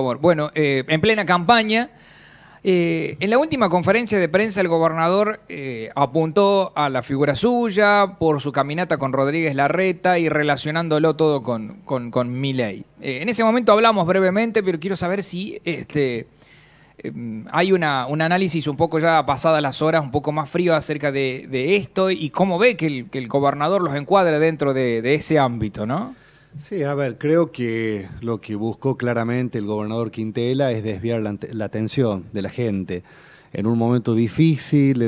Bueno, eh, en plena campaña, eh, en la última conferencia de prensa el gobernador eh, apuntó a la figura suya por su caminata con Rodríguez Larreta y relacionándolo todo con, con, en ese momento hablamos brevemente, pero quiero saber si este, em, hay un análisis un poco ya pasadas las horas, un poco más frío acerca de, esto y cómo ve que el, gobernador los encuadre dentro de, de ese ámbito, ¿no? Sí, a ver, creo que lo que buscó claramente el gobernador Quintela es desviar la, atención de la gente. En un momento difícil,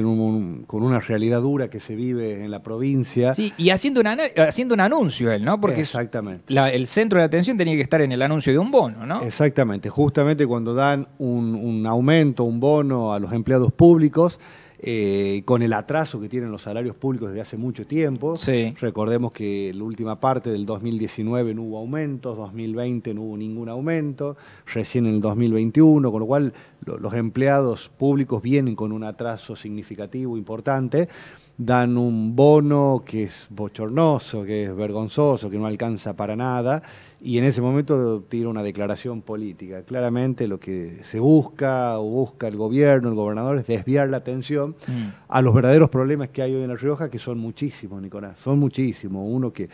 con una realidad dura que se vive en la provincia. Sí, y haciendo, haciendo un anuncio él, ¿no? Porque Exactamente. el centro de atención tenía que estar en el anuncio de un bono, ¿no? Exactamente, justamente cuando dan un, un aumento, un bono a los empleados públicos, eh, con el atraso que tienen los salarios públicos desde hace mucho tiempo. Recordemos que la última parte del 2019 no hubo aumentos, 2020 no hubo ningún aumento, recién en el 2021, con lo cual los empleados públicos vienen con un atraso significativo, importante dan un bono que es bochornoso, que es vergonzoso, que no alcanza para nada, y en ese momento tira una declaración política. Claramente lo que se busca o busca el gobierno, el gobernador, es desviar la atención mm. a los verdaderos problemas que hay hoy en La Rioja, que son muchísimos, Nicolás, son muchísimos. Uno que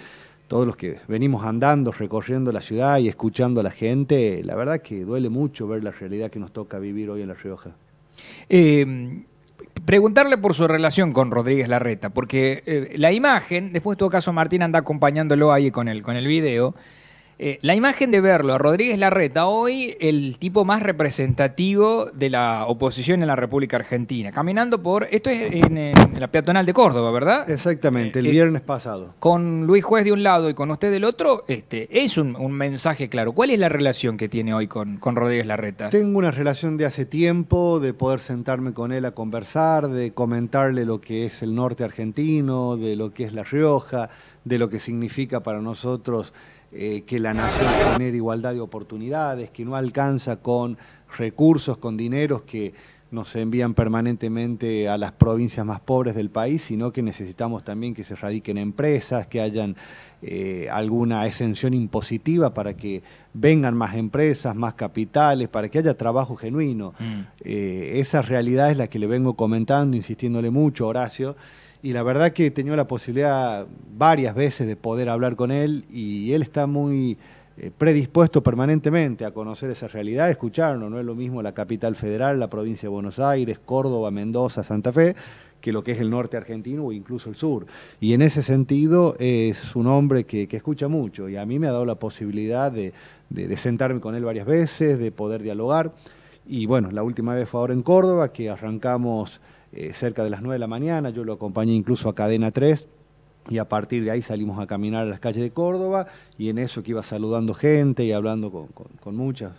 todos los que venimos andando, recorriendo la ciudad y escuchando a la gente, la verdad que duele mucho ver la realidad que nos toca vivir hoy en La Rioja. Eh, Preguntarle por su relación con Rodríguez Larreta, porque eh, la imagen, después de todo caso Martín anda acompañándolo ahí con él con el video, eh, la imagen de verlo a Rodríguez Larreta, hoy el tipo más representativo de la oposición en la República Argentina, caminando por, esto es en, la peatonal de Córdoba, ¿verdad? Exactamente, el eh, viernes pasado. Con Luis Juez de un lado y con usted del otro, este, es un, mensaje claro. ¿Cuál es la relación que tiene hoy con Rodríguez Larreta? Tengo una relación de hace tiempo, de poder sentarme con él a conversar, de comentarle lo que es el norte argentino, de lo que es La Rioja, de lo que significa para nosotros eh, que la nación genere igualdad de oportunidades, que no alcanza con recursos, con dineros que nos envían permanentemente a las provincias más pobres del país, sino que necesitamos también que se radiquen empresas, que hayan eh, alguna exención impositiva para que vengan más empresas, más capitales, para que haya trabajo genuino. Mm. Eh, esa realidad es la que le vengo comentando, insistiéndole mucho, Horacio y la verdad que he tenido la posibilidad varias veces de poder hablar con él y él está muy eh, predispuesto permanentemente a conocer esa realidad, escucharlo, no es lo mismo la capital federal, la provincia de Buenos Aires, Córdoba, Mendoza, Santa Fe, que lo que es el norte argentino o incluso el sur. Y en ese sentido es un hombre que, escucha mucho y a mí me ha dado la posibilidad de sentarme con él varias veces, de poder dialogar. Y bueno, la última vez fue ahora en Córdoba, que arrancamos eh, cerca de las 9 de la mañana, yo lo acompañé incluso a Cadena 3 y a partir de ahí salimos a caminar a las calles de Córdoba y en eso que iba saludando gente y hablando con, muchas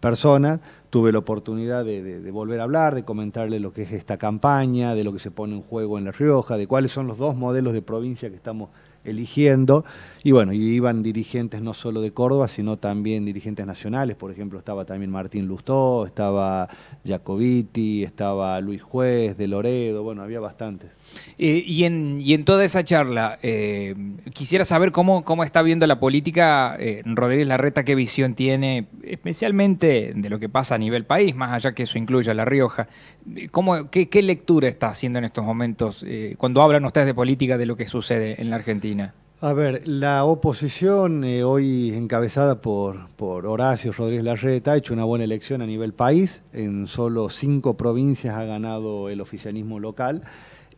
personas, tuve la oportunidad de, de, volver a hablar, de comentarle lo que es esta campaña, de lo que se pone en juego en La Rioja, de cuáles son los dos modelos de provincia que estamos eligiendo. Y bueno, y iban dirigentes no solo de Córdoba, sino también dirigentes nacionales. Por ejemplo, estaba también Martín Lustó, estaba Jacobiti, estaba Luis Juez de Loredo, bueno, había bastantes. Eh, y, en, toda esa charla, eh, quisiera saber cómo, cómo está viendo la política eh, Rodríguez Larreta, qué visión tiene, especialmente de lo que pasa a nivel país, más allá que eso incluya La Rioja. ¿Cómo, qué lectura está haciendo en estos momentos cuando hablan ustedes de política de lo que sucede en la Argentina? A ver, la oposición eh, hoy encabezada por, por Horacio Rodríguez Larreta ha hecho una buena elección a nivel país. En solo cinco provincias ha ganado el oficialismo local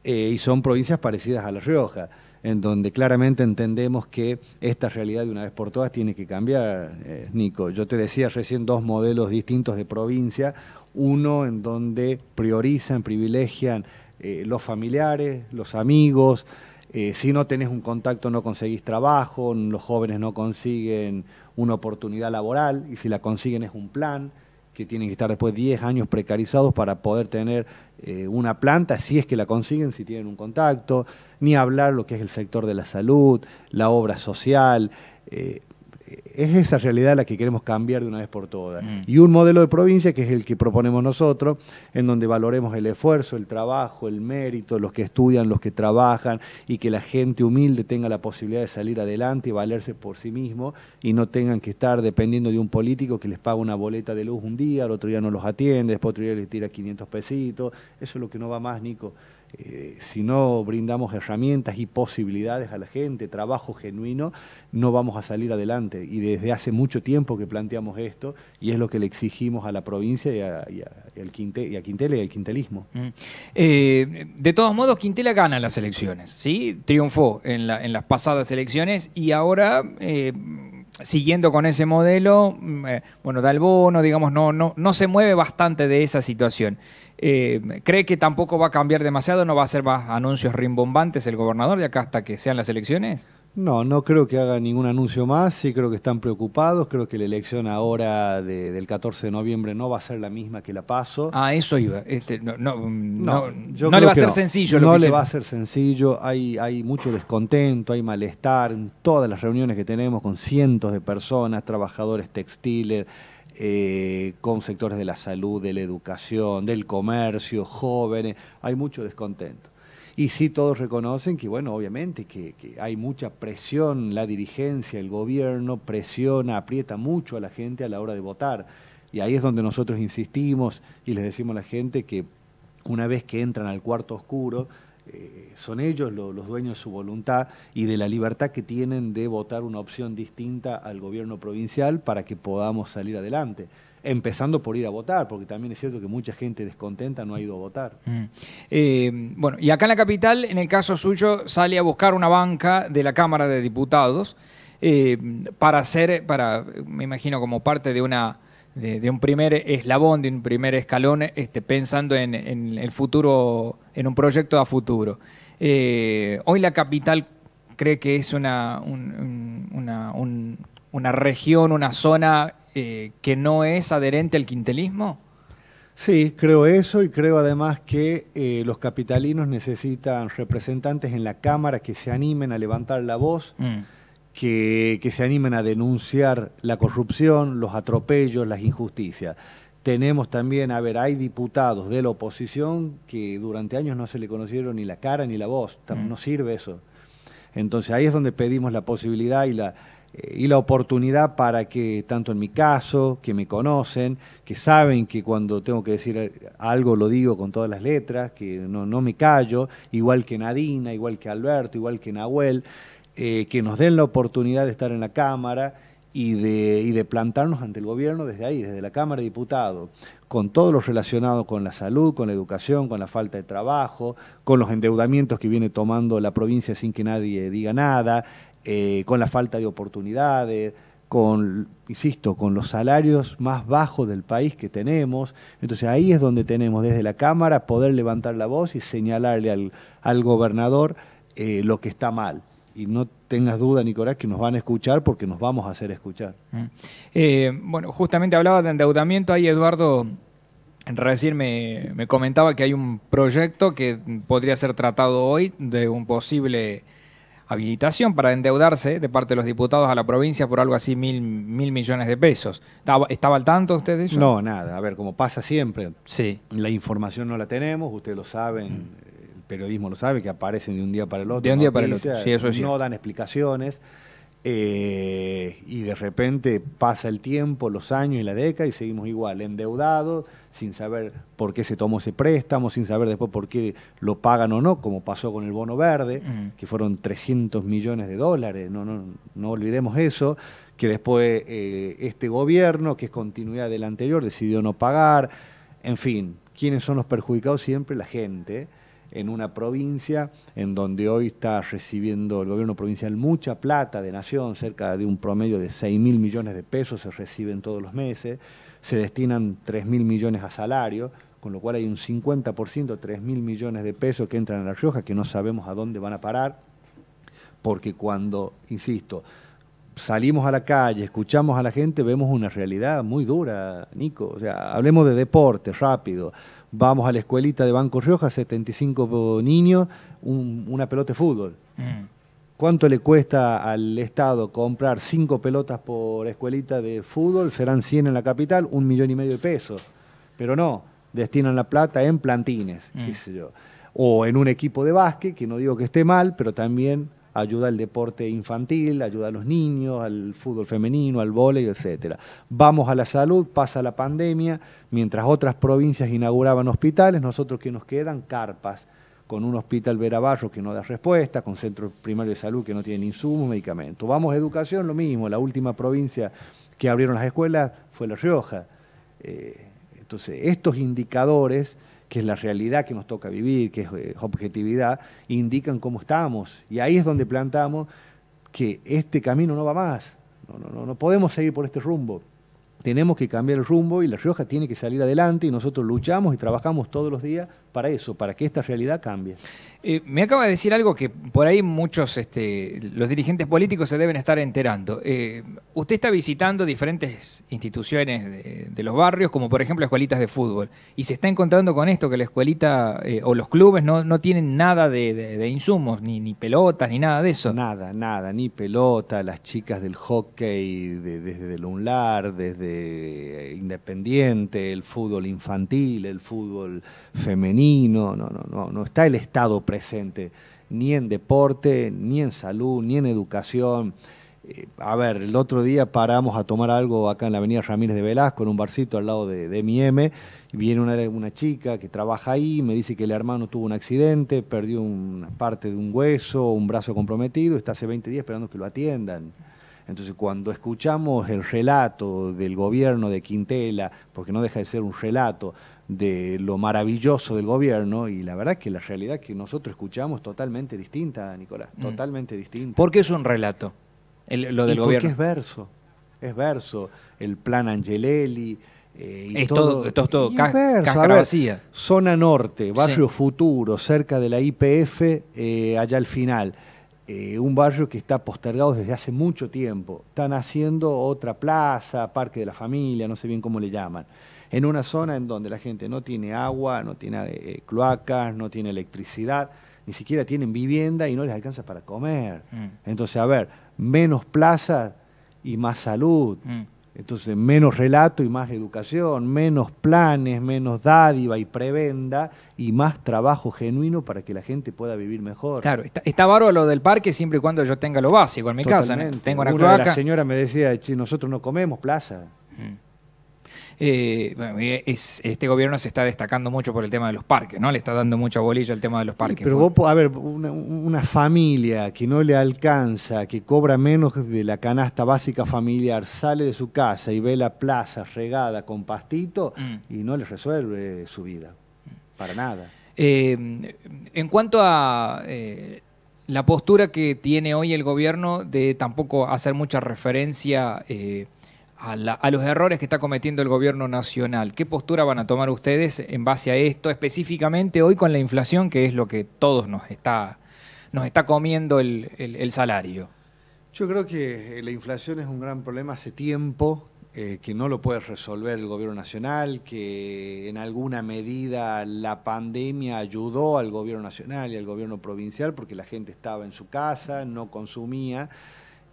eh, y son provincias parecidas a La Rioja, en donde claramente entendemos que esta realidad de una vez por todas tiene que cambiar, eh, Nico. Yo te decía recién dos modelos distintos de provincia. Uno en donde priorizan, privilegian los familiares, los amigos, eh, si no tenés un contacto no conseguís trabajo, los jóvenes no consiguen una oportunidad laboral y si la consiguen es un plan que tienen que estar después 10 años precarizados para poder tener eh, una planta, si es que la consiguen, si tienen un contacto, ni hablar lo que es el sector de la salud, la obra social. Eh, es esa realidad la que queremos cambiar de una vez por todas. Mm. Y un modelo de provincia que es el que proponemos nosotros, en donde valoremos el esfuerzo, el trabajo, el mérito, los que estudian, los que trabajan, y que la gente humilde tenga la posibilidad de salir adelante y valerse por sí mismo y no tengan que estar dependiendo de un político que les paga una boleta de luz un día, al otro día no los atiende, después otro día les tira 500 pesitos. Eso es lo que no va más, Nico. Eh, si no brindamos herramientas y posibilidades a la gente, trabajo genuino, no vamos a salir adelante. Y desde hace mucho tiempo que planteamos esto y es lo que le exigimos a la provincia y a, y Quintela y al quintelismo. Mm. Eh, de todos modos, Quintela gana las elecciones, ¿sí? Triunfó en, las pasadas elecciones y ahora eh, siguiendo con ese modelo, mm, eh, bueno, da el bono, digamos, no, no, no se mueve bastante de esa situación. Eh, ¿Cree que tampoco va a cambiar demasiado? ¿No va a hacer más anuncios rimbombantes el gobernador de acá hasta que sean las elecciones? No, no creo que haga ningún anuncio más, sí creo que están preocupados, creo que la elección ahora del 14 de noviembre no va a ser la misma que la paso. Ah, eso iba, este, no, no, mm, no, no, le va a ser sencillo. no le va a ser sencillo, hay, hay mucho descontento, hay malestar en todas las reuniones que tenemos con cientos de personas, trabajadores textiles, eh, con sectores de la salud, de la educación, del comercio, jóvenes, hay mucho descontento. Y sí, todos reconocen que, bueno, obviamente que, hay mucha presión, la dirigencia, el gobierno presiona, aprieta mucho a la gente a la hora de votar. Y ahí es donde nosotros insistimos y les decimos a la gente que una vez que entran al cuarto oscuro, eh, son ellos los dueños de su voluntad y de la libertad que tienen de votar una opción distinta al gobierno provincial para que podamos salir adelante empezando por ir a votar, porque también es cierto que mucha gente descontenta no ha ido a votar. Mm. Eh, bueno, y acá en la capital, en el caso suyo, sale a buscar una banca de la Cámara de Diputados eh, para hacer, para, me imagino, como parte de una de, un primer eslabón, de un primer escalón, este, pensando en, el futuro, en un proyecto a futuro. Eh, hoy la capital cree que es una, una región, una zona eh, que no es adherente al quintelismo? Sí, creo eso y creo además que eh, los capitalinos necesitan representantes en la Cámara que se animen a levantar la voz, mm. que, se animen a denunciar la corrupción, los atropellos, las injusticias. Tenemos también, a ver, hay diputados de la oposición que durante años no se le conocieron ni la cara ni la voz, mm. no sirve eso. Entonces ahí es donde pedimos la posibilidad y la, y la oportunidad para que, tanto en mi caso, que me conocen, que saben que cuando tengo que decir algo lo digo con todas las letras, que no, me callo, igual que Nadina, igual que Alberto, igual que Nahuel, eh, que nos den la oportunidad de estar en la Cámara y de, y de plantarnos ante el gobierno desde ahí, desde la Cámara de Diputados, con todo lo relacionado con la salud, con la educación, con la falta de trabajo, con los endeudamientos que viene tomando la provincia sin que nadie diga nada, eh, con la falta de oportunidades, con, insisto, con los salarios más bajos del país que tenemos. Entonces ahí es donde tenemos desde la Cámara poder levantar la voz y señalarle al, al gobernador eh, lo que está mal. Y no tengas duda, Nicolás, que nos van a escuchar porque nos vamos a hacer escuchar. Mm. Eh, bueno, justamente hablaba de endeudamiento, ahí Eduardo Recién me, me, comentaba que hay un proyecto que podría ser tratado hoy de un posible habilitación para endeudarse de parte de los diputados a la provincia por algo así mil, millones de pesos. ¿Estaba, al tanto usted de eso? No, nada. A ver, como pasa siempre, sí. la información no la tenemos, ustedes lo saben, mm. el periodismo lo sabe, que aparecen de un día para el otro. De un día para el otro, sí, eso es No dan explicaciones. Eh, y de repente pasa el tiempo, los años y la década y seguimos igual, endeudados, sin saber por qué se tomó ese préstamo, sin saber después por qué lo pagan o no, como pasó con el bono verde, que fueron 300 millones de dólares, no, no, no olvidemos eso, que después eh, este gobierno, que es continuidad del anterior, decidió no pagar, en fin, ¿quiénes son los perjudicados siempre? La gente en una provincia en donde hoy está recibiendo el gobierno provincial mucha plata de nación, cerca de un promedio de 6 mil millones de pesos se reciben todos los meses, se destinan 3 mil millones a salario, con lo cual hay un 50%, 3 mil millones de pesos que entran a La Rioja que no sabemos a dónde van a parar, porque cuando, insisto, salimos a la calle, escuchamos a la gente, vemos una realidad muy dura, Nico. O sea, hablemos de deporte rápido vamos a la escuelita de Banco Rioja, 75 niños, una pelota de fútbol. Mm. ¿Cuánto le cuesta al Estado comprar cinco pelotas por escuelita de fútbol? Serán 100 en la capital, un millón y medio de pesos. Pero no, destinan la plata en plantines, qué mm. sé yo. O en un equipo de básquet, que no digo que esté mal, pero también ayuda al deporte infantil, ayuda a los niños, al fútbol femenino, al voleibol etcétera. Vamos a la salud, pasa la pandemia, mientras otras provincias inauguraban hospitales, nosotros que nos quedan carpas con un hospital Verabarro que no da respuesta, con centro primarios de salud que no tienen insumos, medicamentos. Vamos a educación, lo mismo, la última provincia que abrieron las escuelas fue La Rioja. Eh, entonces, estos indicadores que es la realidad que nos toca vivir, que es eh, objetividad, indican cómo estamos. Y ahí es donde plantamos que este camino no va más. No, no, no, no podemos seguir por este rumbo. Tenemos que cambiar el rumbo y La Rioja tiene que salir adelante y nosotros luchamos y trabajamos todos los días para eso, para que esta realidad cambie. Eh, me acaba de decir algo que por ahí muchos, este, los dirigentes políticos se deben estar enterando. Eh, usted está visitando diferentes instituciones de, los barrios, como por ejemplo escuelitas de fútbol, y se está encontrando con esto, que la escuelita eh, o los clubes no, tienen nada de, insumos, ni, ni, pelotas, ni nada de eso. Nada, nada, ni pelota, las chicas del hockey desde el UNLAR, desde Independiente, el fútbol infantil, el fútbol femenino no, no, no, no está el Estado presente, ni en deporte, ni en salud, ni en educación. Eh, a ver, el otro día paramos a tomar algo acá en la avenida Ramírez de Velasco, en un barcito al lado de, de M. y viene una, una, chica que trabaja ahí, me dice que el hermano tuvo un accidente, perdió una parte de un hueso, un brazo comprometido, está hace 20 días esperando que lo atiendan. Entonces, cuando escuchamos el relato del gobierno de Quintela, porque no deja de ser un relato, de lo maravilloso del gobierno y la verdad que la realidad que nosotros escuchamos es totalmente distinta, Nicolás, mm. totalmente distinta. ¿Por qué es un relato lo del gobierno? Porque es verso, es verso, el plan Angelelli. Eh, es todo, es todo vacía. Zona norte, barrio futuro, cerca de la IPF, eh, allá al final. Eh, un barrio que está postergado desde hace mucho tiempo. Están haciendo otra plaza, parque de la familia, no sé bien cómo le llaman en una zona en donde la gente no tiene agua, no tiene eh, eh, cloacas, no tiene electricidad, ni siquiera tienen vivienda y no les alcanza para comer. Mm. Entonces, a ver, menos plaza y más salud. Mm. Entonces, menos relato y más educación, menos planes, menos dádiva y prebenda y más trabajo genuino para que la gente pueda vivir mejor. Claro, está, bárbaro lo del parque siempre y cuando yo tenga lo básico en mi casa. ¿no? Tengo una, La señora me decía, nosotros no comemos plaza. Mm. Eh, este gobierno se está destacando mucho por el tema de los parques, ¿no? Le está dando mucha bolilla el tema de los parques. pero vos, a ver, una, familia que no le alcanza, que cobra menos de la canasta básica familiar, sale de su casa y ve la plaza regada con pastito mm. y no le resuelve su vida, para nada. Eh, en cuanto a... Eh, la postura que tiene hoy el gobierno de tampoco hacer mucha referencia a, los errores que está cometiendo el gobierno nacional. ¿Qué postura van a tomar ustedes en base a esto, específicamente hoy con la inflación, que es lo que todos nos está, nos está comiendo el, salario? Yo creo que eh, la inflación es un gran problema hace tiempo, eh, que no lo puede resolver el gobierno nacional, que en alguna medida la pandemia ayudó al gobierno nacional y al gobierno provincial porque la gente estaba en su casa, no consumía.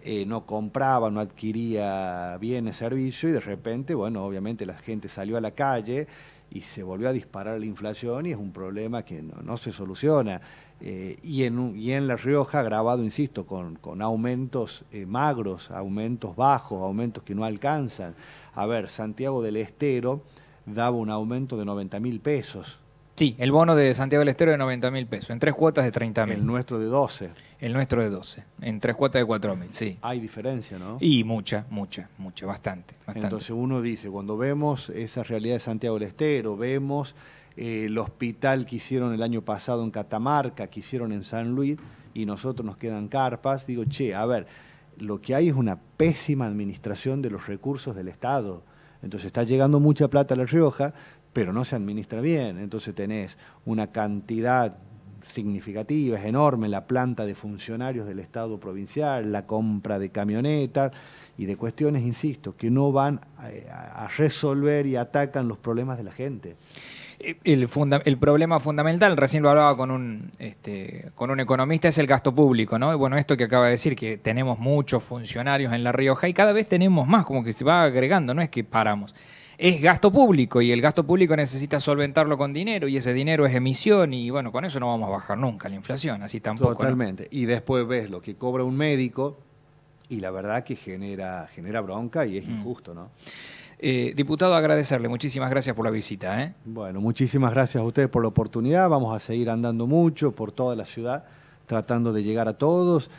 Eh, no compraba, no adquiría bienes, servicios, y de repente, bueno, obviamente la gente salió a la calle y se volvió a disparar la inflación y es un problema que no, se soluciona. Eh, y, en, La Rioja, grabado, insisto, con, aumentos eh, magros, aumentos bajos, aumentos que no alcanzan. A ver, Santiago del Estero daba un aumento de 90 mil pesos Sí, el bono de Santiago del Estero de 90 mil pesos, en tres cuotas de 30 mil. El nuestro de 12. El nuestro de 12, en tres cuotas de 4 mil, sí. Hay diferencia, ¿no? Y mucha, mucha, mucha, bastante, Entonces uno dice, cuando vemos esa realidad de Santiago del Estero, vemos eh, el hospital que hicieron el año pasado en Catamarca, que hicieron en San Luis, y nosotros nos quedan carpas, digo, che, a ver, lo que hay es una pésima administración de los recursos del Estado. Entonces está llegando mucha plata a La Rioja, pero no se administra bien. Entonces tenés una cantidad significativa, es enorme la planta de funcionarios del Estado provincial, la compra de camionetas y de cuestiones, insisto, que no van a, resolver y atacan los problemas de la gente. Eh, el, el problema fundamental, recién lo hablaba con un, este, con un economista, es el gasto público, ¿no? Y bueno, esto que acaba de decir, que tenemos muchos funcionarios en La Rioja y cada vez tenemos más, como que se va agregando, no es que paramos es gasto público y el gasto público necesita solventarlo con dinero y ese dinero es emisión y bueno, con eso no vamos a bajar nunca la inflación, así tampoco. Totalmente. Y después ves lo que cobra un médico y la verdad que genera, genera bronca y es mm. injusto, ¿no? Eh, diputado, agradecerle. Muchísimas gracias por la visita. ¿eh? Bueno, muchísimas gracias a ustedes por la oportunidad. Vamos a seguir andando mucho por toda la ciudad, tratando de llegar a todos.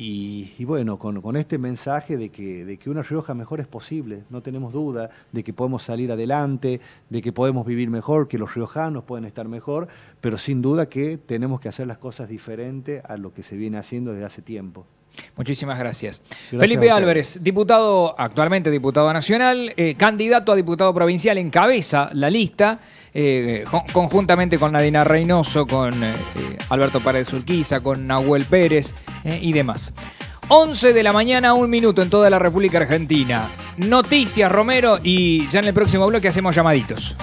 Y, bueno, con, este mensaje de que, de que una Rioja mejor es posible, no tenemos duda de que podemos salir adelante, de que podemos vivir mejor, que los riojanos pueden estar mejor, pero sin duda que tenemos que hacer las cosas diferente a lo que se viene haciendo desde hace tiempo. Muchísimas gracias. Felipe Álvarez, diputado, actualmente diputado nacional, eh, candidato a diputado provincial, encabeza la lista, eh, conjuntamente con Nadina Reynoso, con eh, Alberto Paredes Urquiza, con Nahuel Pérez y demás. 11 de la mañana, un minuto en toda la República Argentina. Noticias, Romero, y ya en el próximo bloque hacemos llamaditos.